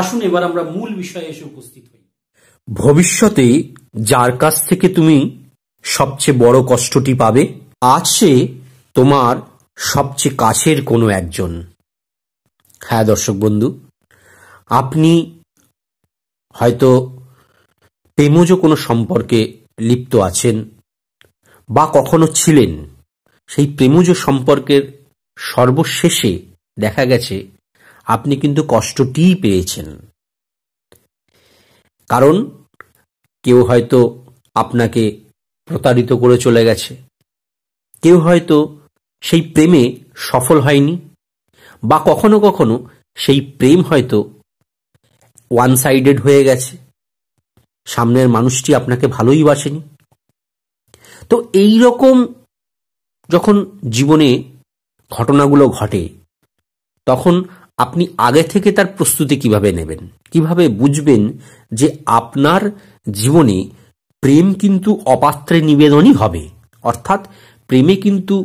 আসুন এবার আমরা মূল বিষয়ে এসে উপস্থিত হই ভবিষ্যতে যার কাছ থেকে তুমি সবচেয়ে বড় কষ্টটি পাবে আজ সে তোমার সবচেয়ে কাছের কোনো একজন হ্যাঁ দর্শক বন্ধু আপনি হয়তো প্রেমজ কোনো সম্পর্কে লিপ্ত আছেন বা কখনো ছিলেন সেই প্রেমজ সম্পর্কের সর্বশেষে দেখা গেছে আপনি কিন্তু কষ্টটিই পেয়েছেন কারণ কেউ হয়তো আপনাকে প্রতারিত করে চলে গেছে কেউ হয়তো সেই প্রেমে সফল হয়নি বা কখনো কখনো সেই প্রেম হয়তো ওয়ান সাইডেড হয়ে গেছে সামনের মানুষটি আপনাকে ভালোই বাসেনি তো এই রকম যখন জীবনে ঘটনাগুলো ঘটে তখন আপনি আগে থেকে তার প্রস্তুতি কিভাবে নেবেন কিভাবে বুঝবেন যে আপনার জীবনে প্রেম কিন্তু অপাত্রে নিবেদনই হবে অর্থাৎ প্রেমে কিন্তু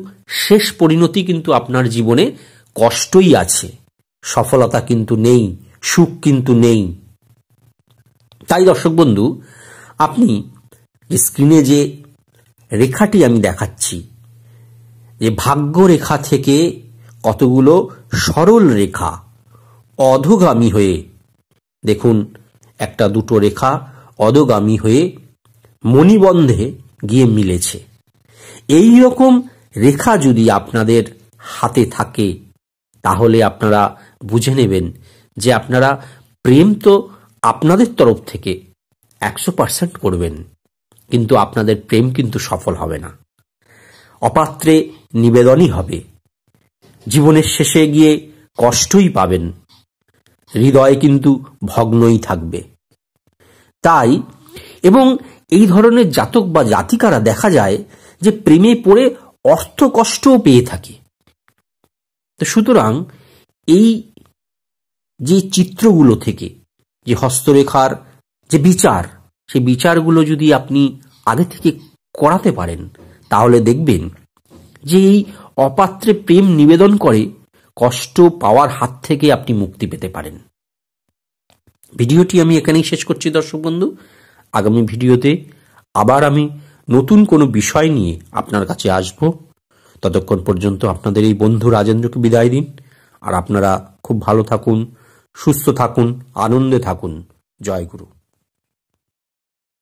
শেষ পরিণতি কিন্তু আপনার জীবনে কষ্টই আছে সফলতা কিন্তু নেই সুখ কিন্তু নেই তাই দর্শক বন্ধু আপনি স্ক্রিনে যে রেখাটি আমি দেখাচ্ছি যে ভাগ্য রেখা থেকে কতগুলো সরল রেখা অধোগামী হয়ে দেখুন একটা দুটো রেখা অধোগামী হয়ে মণিবন্ধে গিয়ে মিলেছে এই রকম রেখা যদি আপনাদের হাতে থাকে তাহলে আপনারা বুঝে নেবেন যে আপনারা প্রেম তো আপনাদের তরফ থেকে একশো পার্সেন্ট করবেন কিন্তু আপনাদের প্রেম কিন্তু সফল হবে না অপাত্রে নিবেদনই হবে জীবনের শেষে গিয়ে কষ্টই পাবেন হৃদয় কিন্তু ভগ্নই থাকবে তাই এবং এই ধরনের জাতক বা জাতিকারা দেখা যায় যে প্রেমে পড়ে অর্থ কষ্টও পেয়ে থাকে তো সুতরাং এই যে চিত্রগুলো থেকে যে হস্তরেখার যে বিচার সেই বিচারগুলো যদি আপনি আগে থেকে করাতে পারেন তাহলে দেখবেন যে এই অপাত্রে প্রেম নিবেদন করে কষ্ট পাওয়ার হাত থেকে আপনি মুক্তি পেতে পারেন ভিডিওটি আমি এখানেই শেষ করছি দর্শক বন্ধু আগামী ভিডিওতে আবার আমি নতুন কোনো বিষয় নিয়ে আপনার কাছে আসব ততক্ষণ পর্যন্ত আপনাদের এই বন্ধু রাজেন্দ্রকে বিদায় দিন আর আপনারা খুব ভালো থাকুন সুস্থ থাকুন আনন্দে থাকুন জয় গুরু